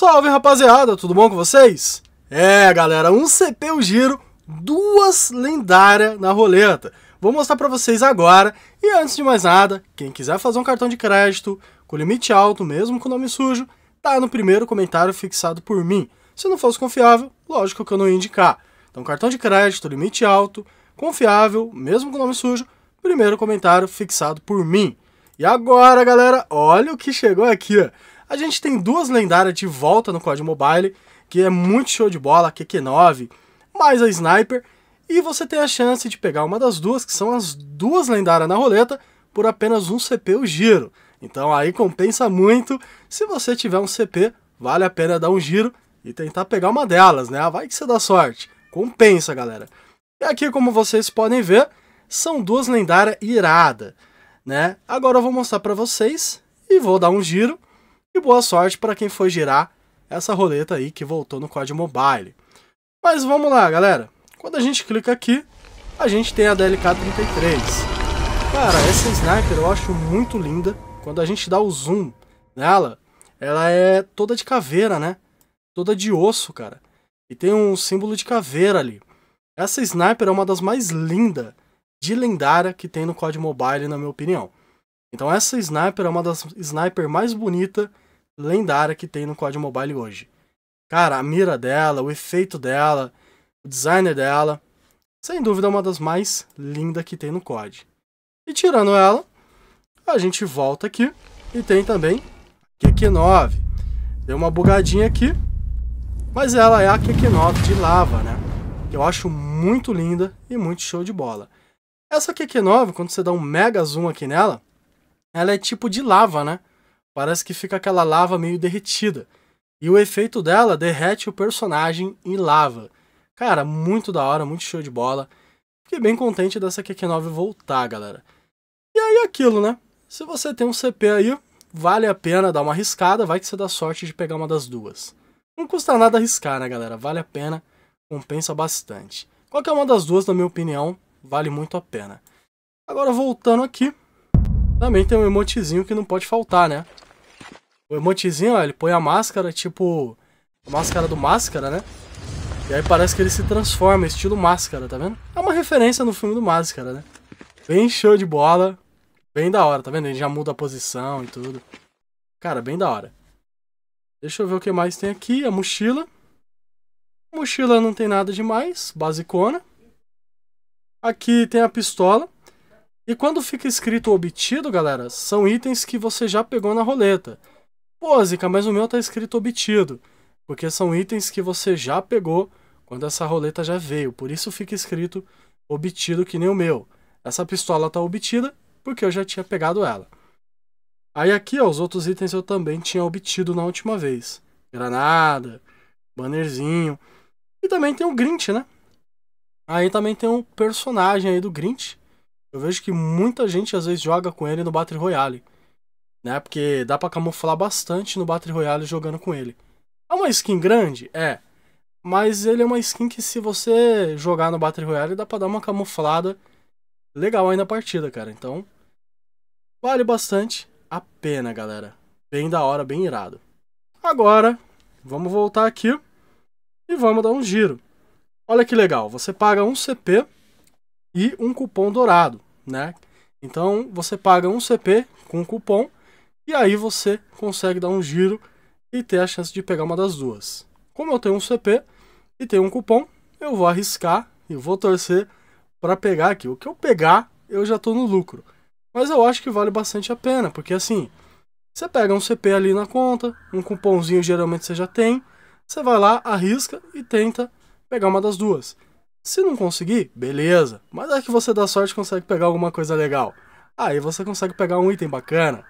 Salve rapaziada, tudo bom com vocês? É galera, um CP o giro, duas lendárias na roleta. Vou mostrar para vocês agora e antes de mais nada, quem quiser fazer um cartão de crédito com limite alto, mesmo com nome sujo, tá no primeiro comentário fixado por mim. Se não fosse confiável, lógico que eu não ia indicar. Então cartão de crédito, limite alto, confiável, mesmo com nome sujo, primeiro comentário fixado por mim. E agora galera, olha o que chegou aqui, a gente tem duas lendárias de volta no COD Mobile, que é muito show de bola, a QQ9, mais a Sniper, e você tem a chance de pegar uma das duas, que são as duas lendárias na roleta, por apenas um CP o giro. Então aí compensa muito, se você tiver um CP, vale a pena dar um giro e tentar pegar uma delas, né? Vai que você dá sorte. Compensa, galera. E aqui, como vocês podem ver, são duas lendárias irada, né? Agora eu vou mostrar para vocês e vou dar um giro e boa sorte para quem for girar essa roleta aí que voltou no COD Mobile. Mas vamos lá, galera. Quando a gente clica aqui, a gente tem a DLK-33. Cara, essa sniper eu acho muito linda. Quando a gente dá o zoom nela, ela é toda de caveira, né? Toda de osso, cara. E tem um símbolo de caveira ali. Essa sniper é uma das mais lindas de lendária que tem no COD Mobile, na minha opinião. Então essa sniper é uma das sniper mais bonita lendária que tem no COD Mobile hoje. Cara, a mira dela, o efeito dela, o designer dela, sem dúvida é uma das mais lindas que tem no COD. E tirando ela, a gente volta aqui e tem também a QQ9. Deu uma bugadinha aqui, mas ela é a QQ9 de lava, né? Que eu acho muito linda e muito show de bola. Essa QQ9, quando você dá um mega zoom aqui nela, ela é tipo de lava, né? parece que fica aquela lava meio derretida. E o efeito dela derrete o personagem em lava. Cara, muito da hora, muito show de bola. Fiquei bem contente dessa QQ9 voltar, galera. E aí aquilo, né? Se você tem um CP aí, vale a pena dar uma arriscada, vai que você dá sorte de pegar uma das duas. Não custa nada arriscar, né, galera? Vale a pena, compensa bastante. Qualquer uma das duas, na minha opinião, vale muito a pena. Agora, voltando aqui, também tem um emotezinho que não pode faltar, né? O emotezinho, ó, ele põe a máscara, tipo... A máscara do Máscara, né? E aí parece que ele se transforma, estilo Máscara, tá vendo? É uma referência no filme do Máscara, né? Bem show de bola. Bem da hora, tá vendo? Ele já muda a posição e tudo. Cara, bem da hora. Deixa eu ver o que mais tem aqui. A mochila. A mochila não tem nada demais, basicona. Aqui tem a pistola. E quando fica escrito obtido, galera, são itens que você já pegou na roleta. Pô, Zica, mas o meu tá escrito obtido. Porque são itens que você já pegou quando essa roleta já veio. Por isso fica escrito obtido que nem o meu. Essa pistola tá obtida porque eu já tinha pegado ela. Aí aqui, ó, os outros itens eu também tinha obtido na última vez. Granada, bannerzinho. E também tem o Grinch, né? Aí também tem um personagem aí do Grinch. Eu vejo que muita gente às vezes joga com ele no Battle Royale né? Porque dá para camuflar bastante no Battle Royale jogando com ele. É uma skin grande? É. Mas ele é uma skin que se você jogar no Battle Royale dá pra dar uma camuflada legal aí na partida, cara. Então, vale bastante a pena, galera. Bem da hora, bem irado. Agora, vamos voltar aqui e vamos dar um giro. Olha que legal, você paga um CP e um cupom dourado, né? Então, você paga um CP com cupom e aí você consegue dar um giro e ter a chance de pegar uma das duas. Como eu tenho um CP e tenho um cupom, eu vou arriscar e vou torcer para pegar aqui. O que eu pegar, eu já estou no lucro. Mas eu acho que vale bastante a pena, porque assim, você pega um CP ali na conta, um cupomzinho geralmente você já tem, você vai lá, arrisca e tenta pegar uma das duas. Se não conseguir, beleza, mas é que você dá sorte consegue pegar alguma coisa legal. Aí você consegue pegar um item bacana.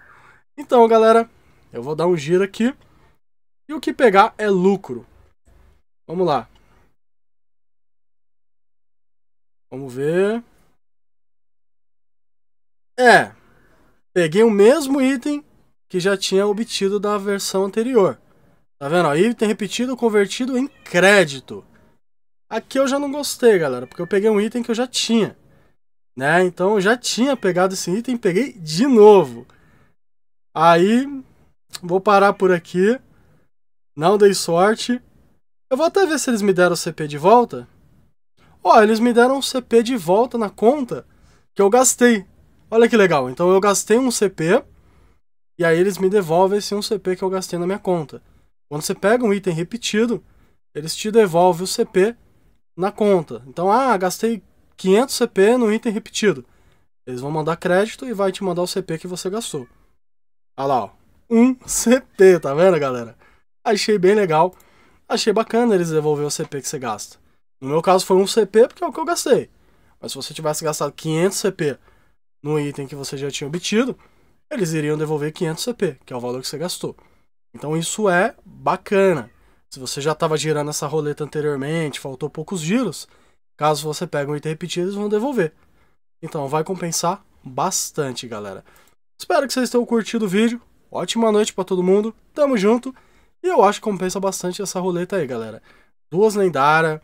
Então, galera, eu vou dar um giro aqui. E o que pegar é lucro. Vamos lá. Vamos ver. É. Peguei o mesmo item que já tinha obtido da versão anterior. Tá vendo? Aí item repetido convertido em crédito. Aqui eu já não gostei, galera, porque eu peguei um item que eu já tinha. Né? Então eu já tinha pegado esse item e peguei de novo. Aí, vou parar por aqui. Não dei sorte. Eu vou até ver se eles me deram o CP de volta. Ó, oh, eles me deram um CP de volta na conta que eu gastei. Olha que legal. Então eu gastei um CP e aí eles me devolvem esse um CP que eu gastei na minha conta. Quando você pega um item repetido, eles te devolvem o CP na conta. Então, ah, gastei 500 CP no item repetido. Eles vão mandar crédito e vai te mandar o CP que você gastou. Olha lá, ó. 1CP, tá vendo, galera? Achei bem legal. Achei bacana eles devolver o CP que você gasta. No meu caso foi um CP porque é o que eu gastei. Mas se você tivesse gastado 500 CP no item que você já tinha obtido, eles iriam devolver 500 CP, que é o valor que você gastou. Então isso é bacana. Se você já estava girando essa roleta anteriormente, faltou poucos giros, caso você pegue um item repetido, eles vão devolver. Então vai compensar bastante, galera. Espero que vocês tenham curtido o vídeo. Ótima noite para todo mundo. Tamo junto. E eu acho que compensa bastante essa roleta aí, galera. Duas lendárias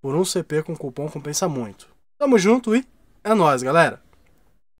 por um CP com cupom compensa muito. Tamo junto e é nóis, galera.